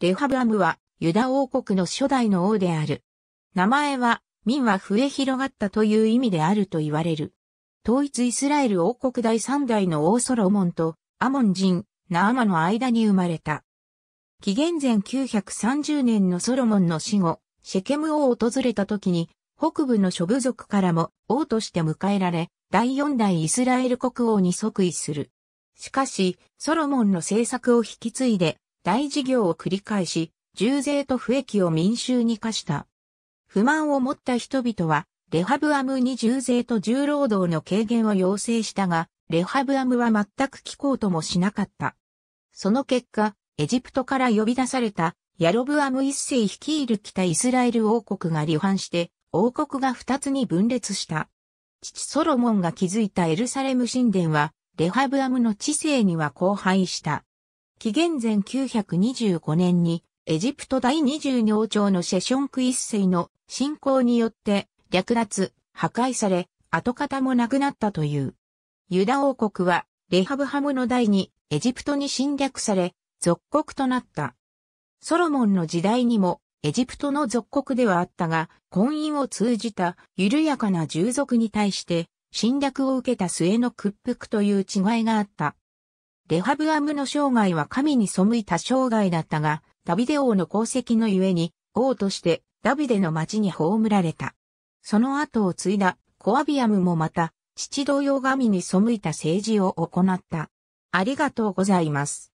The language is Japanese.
レハブアムはユダ王国の初代の王である。名前は民は増え広がったという意味であると言われる。統一イスラエル王国第三代の王ソロモンとアモン人、ナーマの間に生まれた。紀元前930年のソロモンの死後、シェケム王を訪れた時に、北部の諸部族からも王として迎えられ、第四代イスラエル国王に即位する。しかし、ソロモンの政策を引き継いで、大事業を繰り返し、重税と不益を民衆に課した。不満を持った人々は、レハブアムに重税と重労働の軽減を要請したが、レハブアムは全く聞こうともしなかった。その結果、エジプトから呼び出された、ヤロブアム一世率いる北イスラエル王国が離反して、王国が二つに分裂した。父ソロモンが築いたエルサレム神殿は、レハブアムの知性には荒廃した。紀元前925年にエジプト第22王朝のシェションク一世の侵攻によって略奪、破壊され、跡形もなくなったという。ユダ王国はレハブハムの代にエジプトに侵略され、属国となった。ソロモンの時代にもエジプトの属国ではあったが、婚姻を通じた緩やかな従属に対して侵略を受けた末の屈服という違いがあった。レハブアムの生涯は神に背いた生涯だったが、ダビデ王の功績のゆえに、王としてダビデの町に葬られた。その後を継いだコアビアムもまた、父同様神に背いた政治を行った。ありがとうございます。